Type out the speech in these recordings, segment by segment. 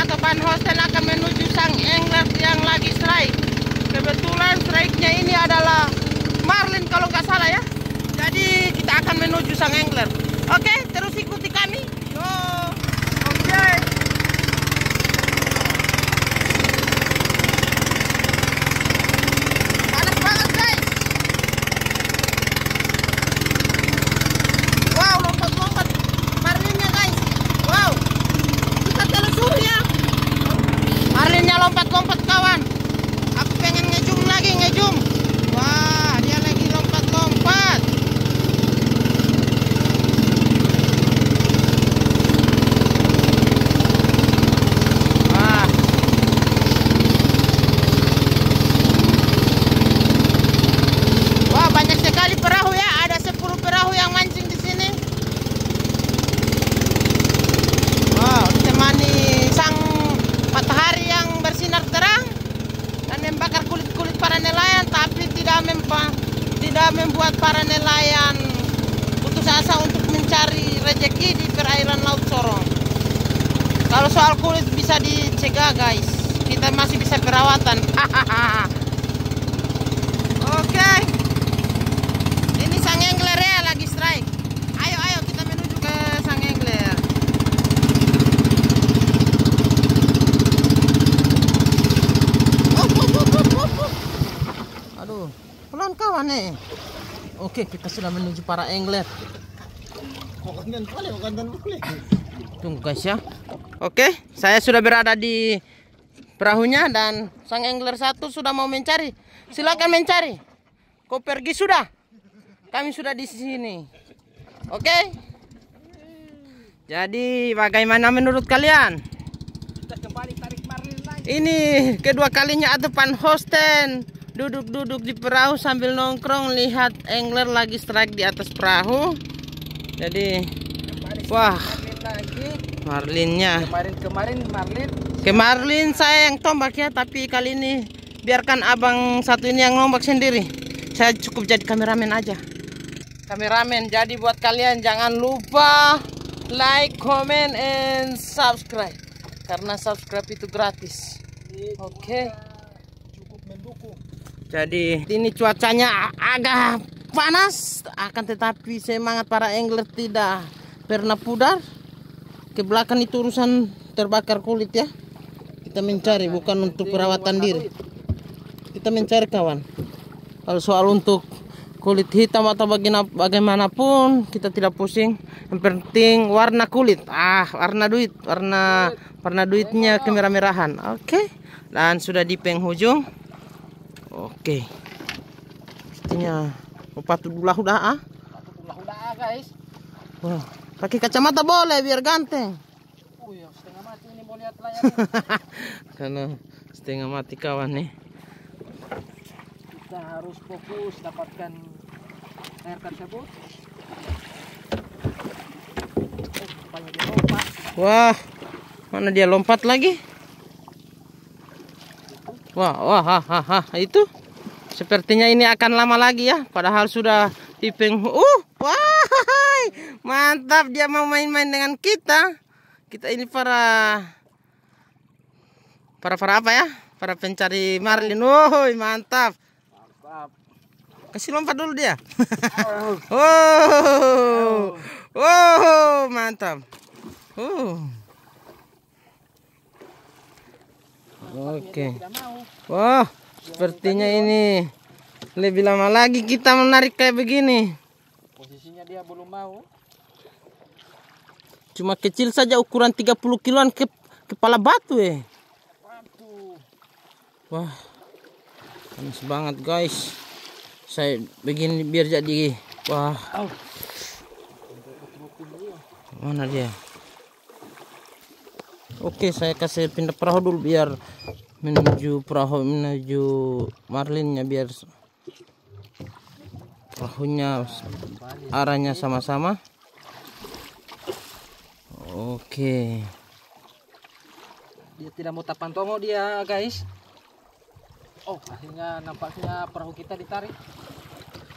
atau Van Hosen akan menuju sang angler yang lagi strike. Kebetulan strike-nya ini adalah Marlin kalau nggak salah ya. Jadi kita akan menuju sang angler. Oke, terus ikuti kalau soal kulit bisa dicegah guys kita masih bisa perawatan oke okay. ini sang Engler ya lagi strike ayo ayo kita menuju ke sang Engler. aduh pelan kawan nih eh. oke okay, kita sudah menuju para angler Tunggu guys ya Oke, saya sudah berada di perahunya dan sang angler satu sudah mau mencari. Silakan mencari. Kau pergi sudah. Kami sudah di sini. Oke. Jadi bagaimana menurut kalian? Ini kedua kalinya depan Hosten duduk-duduk di perahu sambil nongkrong lihat angler lagi strike di atas perahu. Jadi wah Marlinnya. Kemarin kemarin Marlin. Kemarin saya yang tombak ya, tapi kali ini biarkan abang satu ini yang nombak sendiri. Saya cukup jadi kameramen aja. Kameramen. Jadi buat kalian jangan lupa like, comment, and subscribe. Karena subscribe itu gratis. Oke. Cukup mendukung. Jadi ini cuacanya agak panas, akan tetapi semangat para angler tidak pernah pudar ke belakang itu urusan terbakar kulit ya kita mencari bukan untuk perawatan diri kita mencari kawan kalau soal untuk kulit hitam atau bagaimanapun kita tidak pusing yang penting warna kulit ah warna duit warna warna duitnya kemerah-merahan oke okay. dan sudah di penghujung oke okay. sepertinya Bapak tuh udah ah. guys. Wow. Pakai kacamata boleh biar ganteng. setengah mati ini mau lihat layarnya. Karena setengah mati kawan nih. Kita harus fokus dapatkan air tersebut. Wah, mana dia lompat lagi? Wah, wah, ha, ha, ha. itu sepertinya ini akan lama lagi ya. Padahal sudah tipeng. Uh, wah. Mantap dia mau main-main dengan kita. Kita ini para para para apa ya? Para pencari marlin. Woi, mantap. Mantap. Kasih lompat dulu dia. oh. oh. mantap. Oh. Oke. Okay. Wah, sepertinya ini lebih lama lagi kita menarik kayak begini belum mau. Cuma kecil saja ukuran 30 kiloan ke kepala batu eh. Batu. Wah. Panas banget guys. Saya begini biar jadi wah. Oh. Mana dia? Oke, saya kasih pindah perahu dulu biar menuju perahu menuju marlinnya biar punya arahnya sama-sama oke dia tidak mau tapan tomo dia guys oh akhirnya nampaknya perahu kita ditarik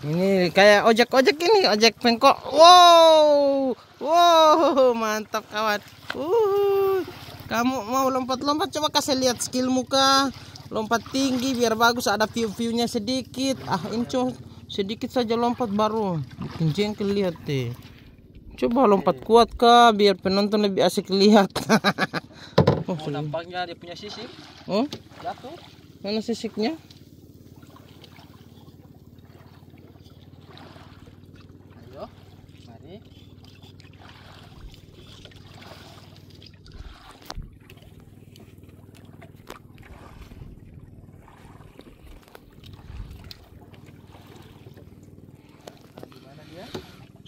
ini kayak ojek-ojek ini ojek pengkok wow wow mantap kawan uh kamu mau lompat-lompat coba kasih lihat skill muka lompat tinggi biar bagus ada view-viewnya sedikit ah ini cuma sedikit saja lompat baru bikin jengkel lihat deh coba lompat kuat kak, biar penonton lebih asik lihat oh, oh nampaknya dia punya sisik oh jatuh mana sisiknya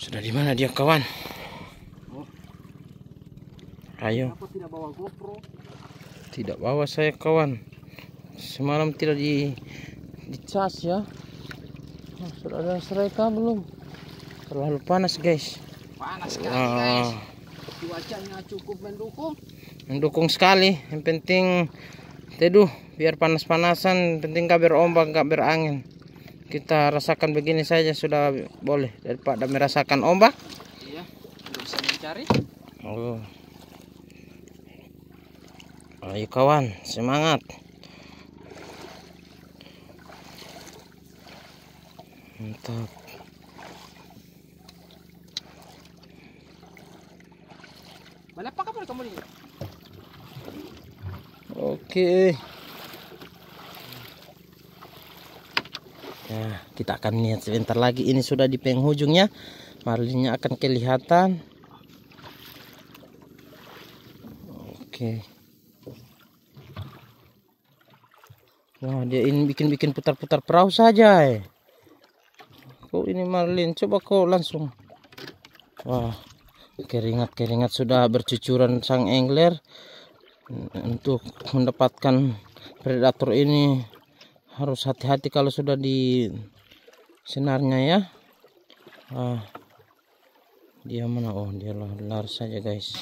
Sudah di mana dia kawan? Ayo. Tidak bawa GoPro? Tidak bawa saya kawan. Semalam tidak di dicas ya. Oh, sudah ada sereka belum? Terlalu panas guys. Panas sekali guys. Cuacanya ah. cukup mendukung. Mendukung sekali. Yang penting teduh biar panas-panasan. Penting kabar ombak, kabar angin kita rasakan begini saja sudah boleh daripada merasakan ombak iya bisa mencari oh. ayo kawan semangat mantap Oke. kamu Okay. kita akan lihat sebentar lagi ini sudah di penghujungnya marlinnya akan kelihatan oke wah dia ini bikin-bikin putar-putar perahu saja eh. kok ini marlin coba kau langsung wah keringat-keringat sudah bercucuran sang engler untuk mendapatkan predator ini harus hati-hati kalau sudah di senarnya ya ah dia mana oh dia lari saja guys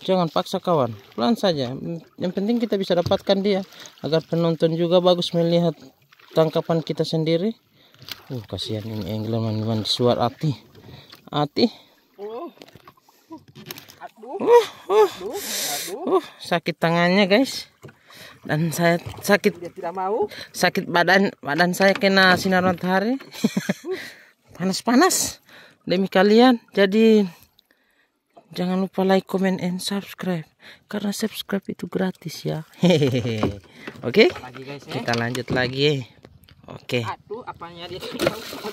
jangan paksa kawan pelan saja yang penting kita bisa dapatkan dia agar penonton juga bagus melihat tangkapan kita sendiri uh kasihan ini angler man suar hati hati uh. Uh. uh, uh, uh, sakit tangannya guys dan saya sakit tidak mau sakit badan badan saya kena sinar matahari panas-panas demi kalian jadi jangan lupa like comment and subscribe karena subscribe itu gratis ya hehehe oke okay? Ya. kita lanjut lagi oke okay.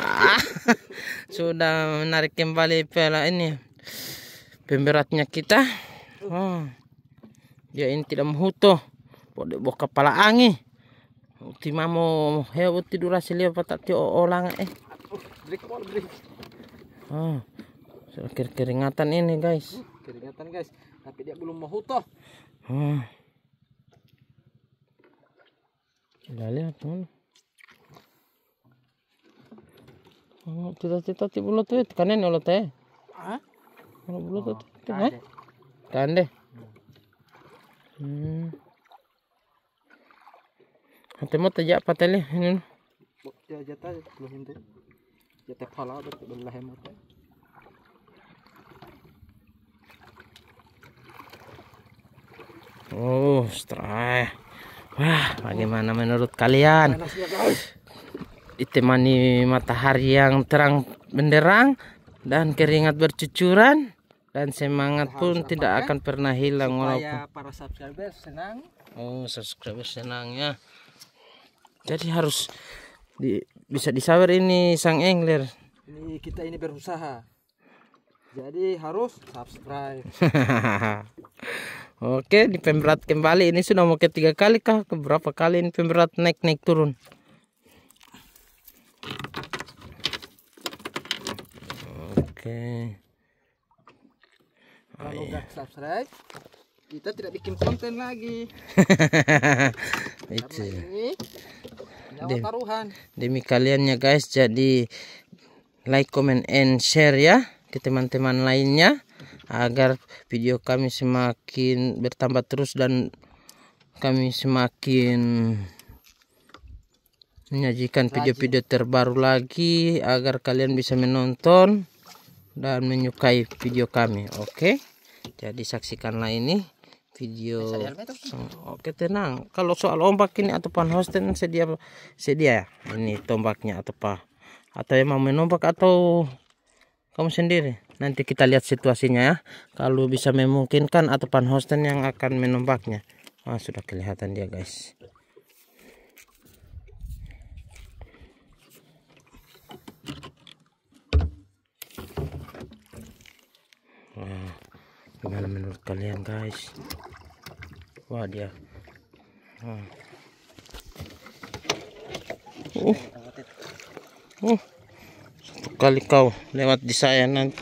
Ah. sudah menarik kembali piala ini pemberatnya kita oh dia ini tidak menghutuh Bode bo kepala angi. Uti mamo heo tidur asli apa tak tio olang eh. Oh, ah, kir keringatan ini guys. Keringatan guys, tapi dia belum mau hutoh. Hmm. Lali tuh. Oh, tidak tidak tidak bulat tuh, kan ini olot eh. Ah? Kalau bulat oh, tuh, eh? kan Kan deh. Hmm. hmm. Ante mo tajak Ya hindu. Oh, strike. Wah, bagaimana menurut kalian? Ditemani matahari yang terang benderang dan keringat bercucuran dan semangat pun tidak ya. akan pernah hilang walaupun para subscriber senang oh subscriber senang ya jadi harus di, bisa disawer ini sang engler. ini kita ini berusaha jadi harus subscribe oke di pemberat kembali ini sudah mau ketiga kali kah keberapa kali ini pemberat naik naik turun oke kalau oh, iya. subscribe kita tidak bikin konten lagi itu Nyawa Demi kalian ya guys, jadi like, comment, and share ya ke teman-teman lainnya agar video kami semakin bertambah terus dan kami semakin menyajikan video-video terbaru lagi agar kalian bisa menonton dan menyukai video kami oke okay? jadi saksikanlah ini video oke tenang kalau soal ombak ini atau panhosten sedia sedia ya? ini tombaknya atau apa atau yang mau menombak atau kamu sendiri nanti kita lihat situasinya ya kalau bisa memungkinkan atau panhosten yang akan menombaknya ah, sudah kelihatan dia guys Wow gimana menurut kalian guys wah dia hmm. uh. Uh. satu kali kau lewat di saya nanti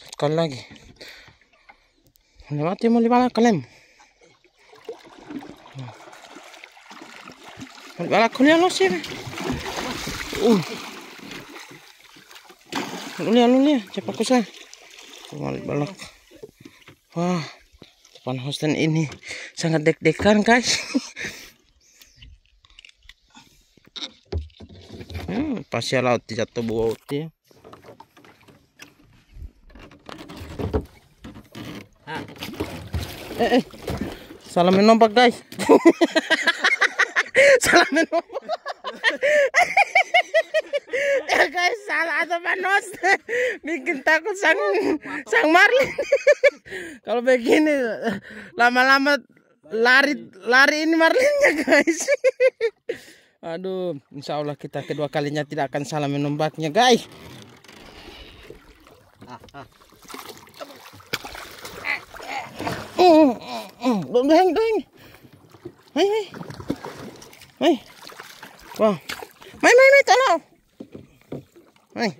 satu kali lagi lewat mau lewat kalem hmm. lewat kalian lo sih. Uh. Lulia lulia cepat kusah kembali balok Wah, depan hostel ini sangat deg-degan, guys. hmm, pasir laut jatuh buat ah. ya. Eh, eh. salam nompak, guys. salam nompak ya guys salah teman nos bikin takut sang sang Marlin kalau begini lama-lama lari lari ini Marlinnya guys aduh insya Allah kita kedua kalinya tidak akan salah menembaknya, guys Oh, oh, oh, oh, oh, oh, Wah, mai mai mai, tolong. Mai.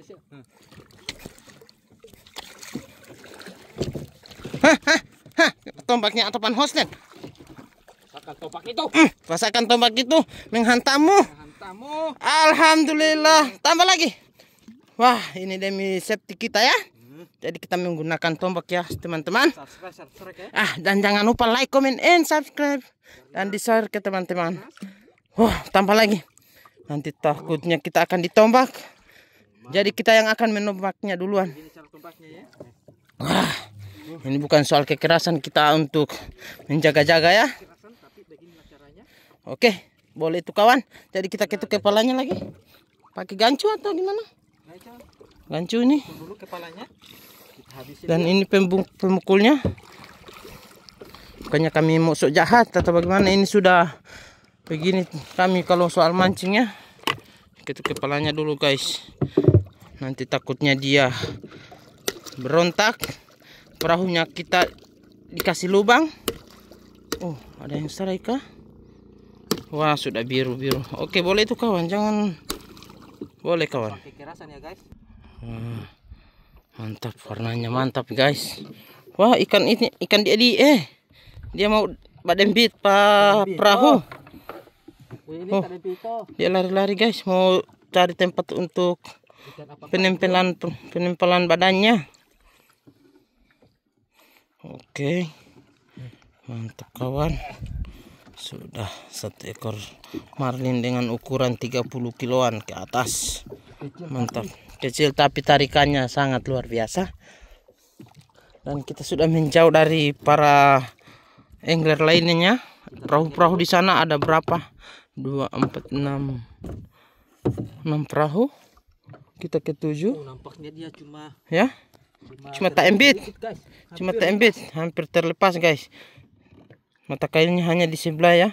Hah, hah, hah. Tombaknya atapan hosnet. Rasakan tombak itu. Hmm, rasakan tombak itu menghantammu. Menghantammu. Alhamdulillah. Tambah lagi. Wah, ini demi safety kita ya. Hmm. Jadi kita menggunakan tombak ya teman-teman. ya. Ah dan jangan lupa like, comment, and subscribe dan di share ke teman-teman. Wah -teman. oh, tambah lagi. Nanti takutnya kita akan ditombak. Jadi kita yang akan menombaknya duluan. Wah, ini bukan soal kekerasan kita untuk menjaga-jaga ya. Oke, boleh itu kawan. Jadi kita ketuk kepalanya lagi. Pakai gancu atau gimana? Gancu ini. Dan ini pemukulnya. Bukannya kami musuh jahat atau bagaimana ini sudah begini kami kalau soal mancingnya kita kepalanya dulu guys nanti takutnya dia berontak perahunya kita dikasih lubang oh ada yang strike kah wah sudah biru-biru oke boleh itu kawan jangan boleh kawan ya, mantap warnanya mantap guys wah ikan ini ikan dia di eh dia mau badan beat pak perahu oh ini oh, dia lari-lari guys mau cari tempat untuk penempelan penempelan badannya oke mantap kawan sudah satu ekor marlin dengan ukuran 30 kiloan ke atas mantap kecil tapi tarikannya sangat luar biasa dan kita sudah menjauh dari para angler lainnya perahu-perahu di sana ada berapa dua empat enam enam perahu kita ke tujuh oh, nampaknya dia cuma ya cuma, tak embit cuma tak embit hampir terlepas guys mata kainnya hanya di sebelah ya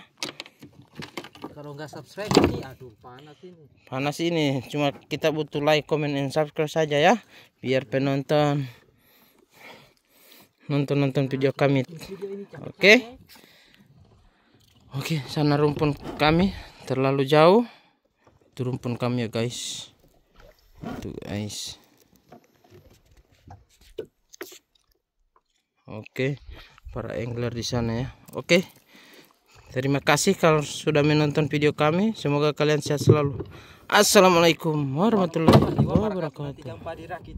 kalau nggak subscribe ini aduh panas ini panas ini cuma kita butuh like comment and subscribe saja ya biar penonton nonton-nonton video kami oke okay? Oke, sana rumpun kami terlalu jauh. Itu rumpun kami ya, guys. Itu, guys. Oke, para angler di sana ya. Oke. Terima kasih kalau sudah menonton video kami. Semoga kalian sehat selalu. Assalamualaikum warahmatullahi wabarakatuh.